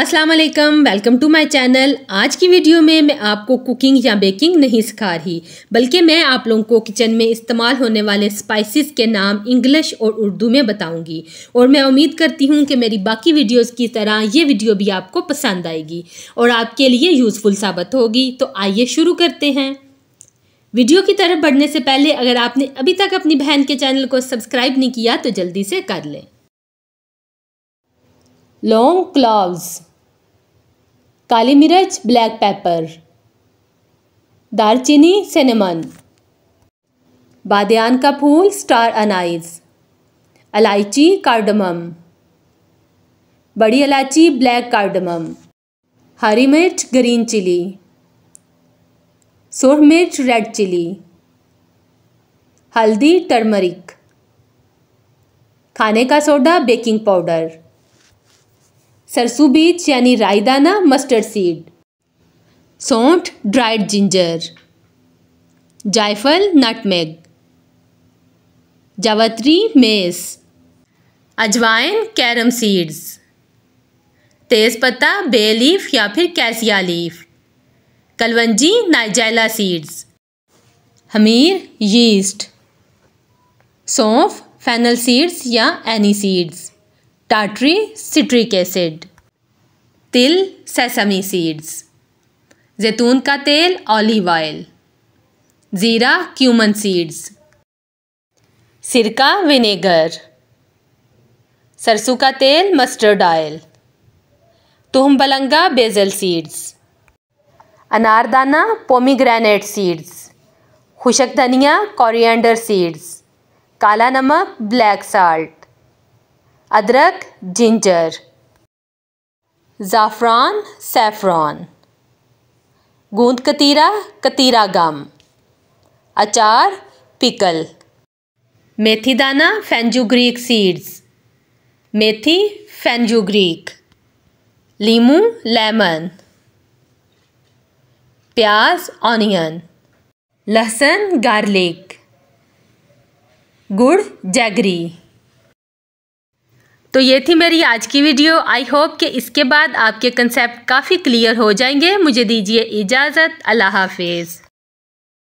अस्सलाम वालेकुम welcome to my channel आज की वीडियो में मैं आपको कुकिंग या बेकिंग नहीं सिखा रही बल्कि मैं आप लोगों को किचन में इस्तेमाल होने वाले स्पाइसेस के नाम इंग्लिश और उर्दू में बताऊंगी और मैं उम्मीद करती हूँ कि मेरी बाकी वीडियोस की तरह ये वीडियो भी आपको पसंद आएगी और आपके लिए यूज़फुल साबित होगी तो आइए शुरू करते हैं वीडियो की तरफ बढ़ने से पहले अगर आपने अभी तक अपनी बहन के चैनल को सब्सक्राइब नहीं किया तो जल्दी से कर लें लॉन्ग क्लॉव्स काली मिर्च ब्लैक पेपर दालचीनी सिनेमन बादयान का फूल स्टार अनाइज इलायची कार्डमम बड़ी इलायची ब्लैक कार्डमम हरी मिर्च ग्रीन चिली सोह मिर्च रेड चिली हल्दी टर्मरिक खाने का सोडा बेकिंग पाउडर सरसों बीज यानी राई दाना मस्टर्ड सीड सौंठ ड्राइड जिंजर जायफल नटमेग जावत्री मेस अजवाइन कैरम सीड्स तेज़पत्ता बे लीफ या फिर कैसिया लीफ कलवंजी नाइजाइला सीड्स हमीर यीस्ट सौंफ फैनल सीड्स या एनी सीड्स टाटरी सिट्रिक एसिड तिल सेसमी सीड्स जैतून का तेल ऑलिव ऑयल ज़ीरा क्यूमन सीड्स सिरका विनेगर सरसों का तेल मस्टर्ड ऑयल तुम बलंगा बेजल सीड्स अनारदाना पोमीग्रेनेट सीड्स खुशक धनिया कोरिएंडर सीड्स काला नमक ब्लैक साल्ट अदरक जिंजर ज़ाफ़रान सैफ़रान गूंद कतीरा कतीरा गम अचार पिकल मेथी दाना फैंजूग्रीक सीड्स मेथी फेंजुग्रीक लीमू लेमन प्याज ऑनियन लहसुन गार्लिक गुड़ जैगरी तो ये थी मेरी आज की वीडियो आई होप कि इसके बाद आपके कंसेप्ट काफ़ी क्लियर हो जाएंगे मुझे दीजिए इजाज़त अल्लाह हाफिज़